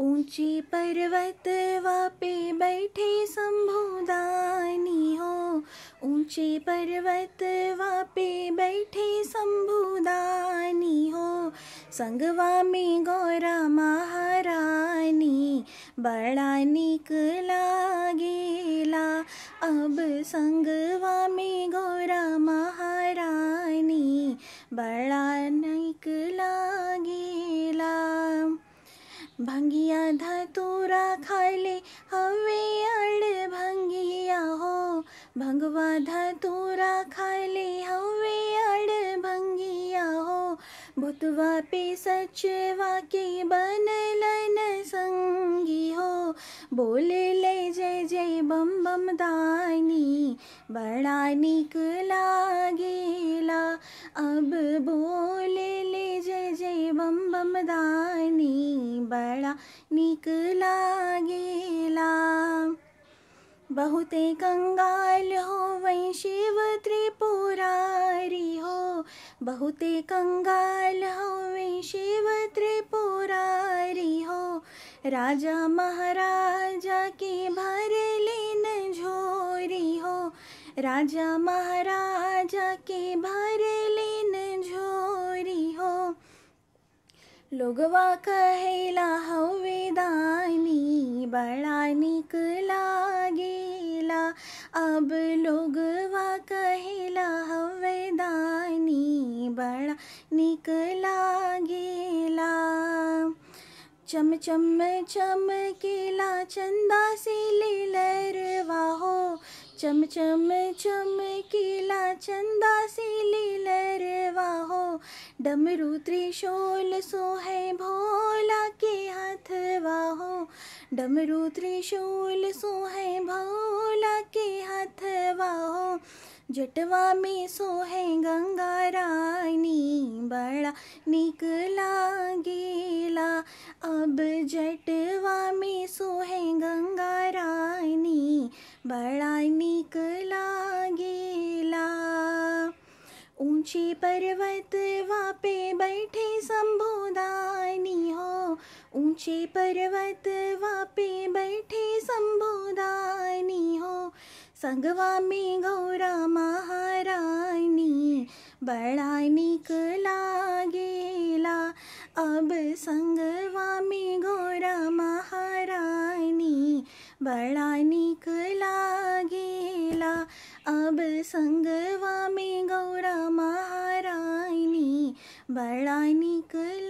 ऊंची पर्वत वापे बैठे संभुदानी हो ऊंची पर्वत वापे बैठे संभुदानी हो संगवा में गौरा महारानी बड़ा निक लागेला अब संगवा में गौ भंगिया धतूरा खाले हवे अड़ भंगिया हो भंगवा धतूरा खाले हवे अड़ भंगिया हो भुतवा पे सचवा के बन लन संगी हो बोल ले जय जय बम बम दानी बड़ा निक लागेला अब बोल ले जय जय बम बम दानी बड़ा नीक लागेला बहुते कंगाल हो वही शिव त्रिपुरारी हो बहुते कंगाल हो वही शिव त्रिपुरारी हो राजा महाराजा के भर लेन झोरी हो राजा महाराजा के भर लोगवा कहला हवे दानी बड़ा निक लागेला अब लोगवा कहला हवे दानी बड़ा निक लागेला चम चम चम केला चंदा से लरवा हो चम चम चम केला चंदा से लरवा हो डमरू त्रिशूल सोहे भोला के हथवा हो डमरू त्रिशूल सोहे भोला के हथवा हो जटवा में सोहे गंगा रानी बड़ा निकला गेला अब जटवा में सोहे गंगा रानी बड़ा निक पर्वत वहाँ पे बैठे संबोधानी हो ऊंचे वहाँ पे बैठे संबोधानी हो संगवा में गौरा महारानी बड़ा निक लागेला अब संगवा में गौरा महारानी बड़ा निक ला मिला अब संगवा में गौरा महारानी बड़ा निकल